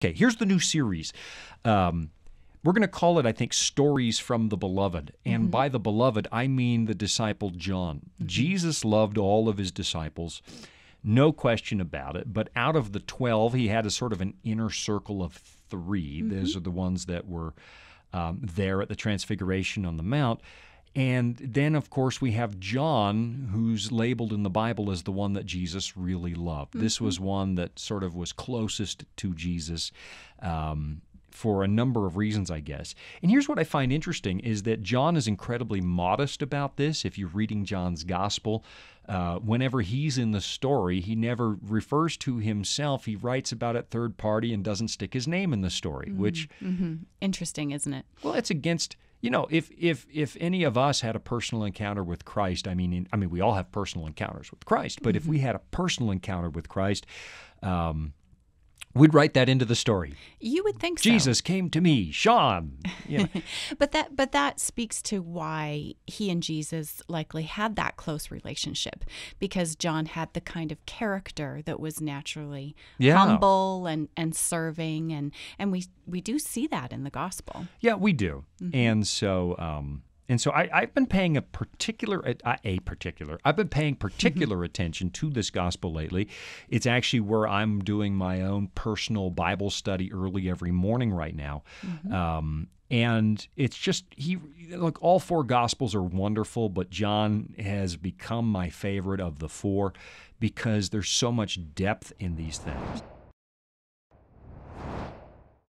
Okay, here's the new series. Um, we're going to call it, I think, Stories from the Beloved. And mm-hmm. by the Beloved, I mean the disciple John. Mm-hmm. Jesus loved all of his disciples, no question about it. But out of the 12, he had a sort of an inner circle of 3 mm-hmm. Those are the ones that were um, there at the Transfiguration on the Mount. And then, of course, we have John, who's labeled in the Bible as the one that Jesus really loved. Mm-hmm. This was one that sort of was closest to Jesus. Um, for a number of reasons, I guess. And here's what I find interesting is that John is incredibly modest about this. If you're reading John's gospel, uh, whenever he's in the story, he never refers to himself. He writes about it third party and doesn't stick his name in the story, mm-hmm. which. Mm-hmm. Interesting, isn't it? Well, it's against you know, if if if any of us had a personal encounter with Christ, I mean, in, I mean, we all have personal encounters with Christ, but mm-hmm. if we had a personal encounter with Christ, um, We'd write that into the story. You would think so. Jesus came to me, Sean. Yeah. but that but that speaks to why he and Jesus likely had that close relationship because John had the kind of character that was naturally yeah. humble and, and serving and and we we do see that in the gospel. Yeah, we do. Mm-hmm. And so um, and so I, have been paying a particular a particular I've been paying mm-hmm. particular attention to this gospel lately. It's actually where I'm doing my own personal Bible study early every morning right now. Mm-hmm. Um, and it's just he look all four gospels are wonderful but john has become my favorite of the four because there's so much depth in these things